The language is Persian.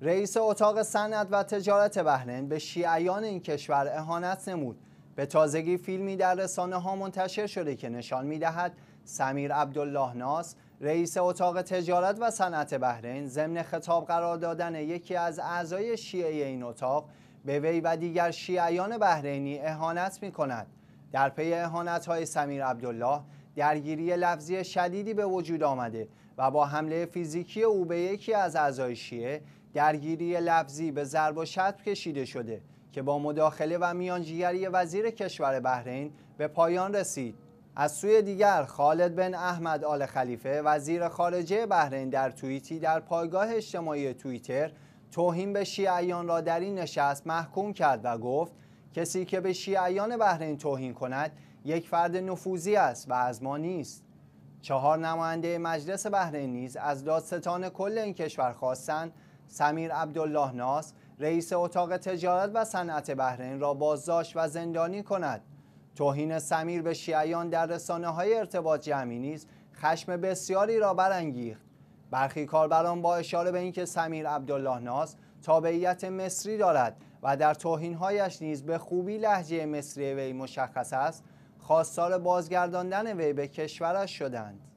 رئیس اتاق صنعت و تجارت بحرین به شیعیان این کشور اهانت نمود به تازگی فیلمی در رسانه ها منتشر شده که نشان دهد سمیر عبدالله ناس رئیس اتاق تجارت و صنعت بحرین ضمن خطاب قرار دادن یکی از اعضای شیعه این اتاق به وی و دیگر شیعیان بحرینی اهانت می کند در پی اهانت های سمیر عبدالله درگیری لفظی شدیدی به وجود آمده و با حمله فیزیکی او به یکی از اعضای شیعه درگیری لفظی به ضرب و شتم کشیده شده که با مداخله و میانجیگری وزیر کشور بحرین به پایان رسید از سوی دیگر خالد بن احمد آل خلیفه وزیر خارجه بحرین در توییتی در پایگاه اجتماعی توییتر توهین به شیعیان را در این نشست محکوم کرد و گفت کسی که به شیعیان بحرین توهین کند یک فرد نفوذی است و از ما نیست چهار نماینده مجلس بحرین نیز از دادستان کل این کشور خواستند سمیر عبدالله ناس رئیس اتاق تجارت و صنعت بحرین را بازداشت و زندانی کند توهین سمیر به شیعیان در رسانه های ارتباط جمعی نیز خشم بسیاری را برانگیخت برخی کاربران با اشاره به اینکه سمیر عبدالله ناس تابعیت مصری دارد و در توهینهایش نیز به خوبی لحجه مصری وی مشخص است خواستار بازگرداندن وی به کشورش شدند